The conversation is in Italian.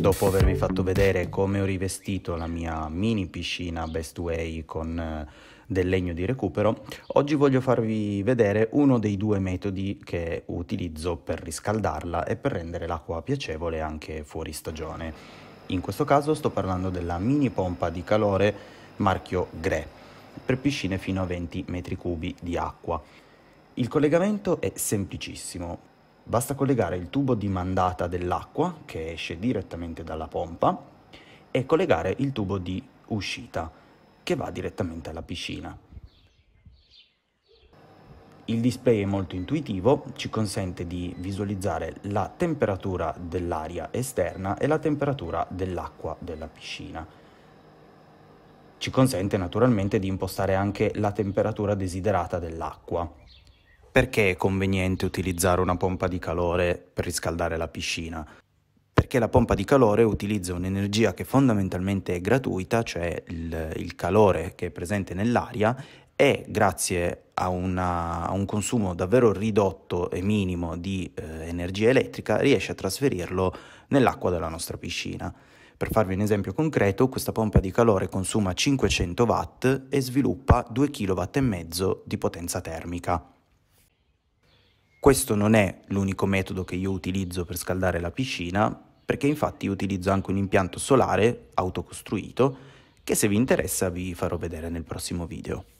Dopo avervi fatto vedere come ho rivestito la mia mini piscina Best Way con eh, del legno di recupero, oggi voglio farvi vedere uno dei due metodi che utilizzo per riscaldarla e per rendere l'acqua piacevole anche fuori stagione. In questo caso sto parlando della mini pompa di calore marchio Gre per piscine fino a 20 m3 di acqua. Il collegamento è semplicissimo, Basta collegare il tubo di mandata dell'acqua, che esce direttamente dalla pompa, e collegare il tubo di uscita, che va direttamente alla piscina. Il display è molto intuitivo, ci consente di visualizzare la temperatura dell'aria esterna e la temperatura dell'acqua della piscina. Ci consente naturalmente di impostare anche la temperatura desiderata dell'acqua. Perché è conveniente utilizzare una pompa di calore per riscaldare la piscina? Perché la pompa di calore utilizza un'energia che fondamentalmente è gratuita, cioè il, il calore che è presente nell'aria e grazie a, una, a, un consumo davvero ridotto e minimo di eh, energia elettrica riesce a trasferirlo nell'acqua della nostra piscina. Per farvi un esempio concreto, questa pompa di calore consuma 500 watt e sviluppa 2,5 kW di potenza termica. Questo non è l'unico metodo che io utilizzo per scaldare la piscina, perché infatti utilizzo anche un impianto solare autocostruito che se vi interessa vi farò vedere nel prossimo video.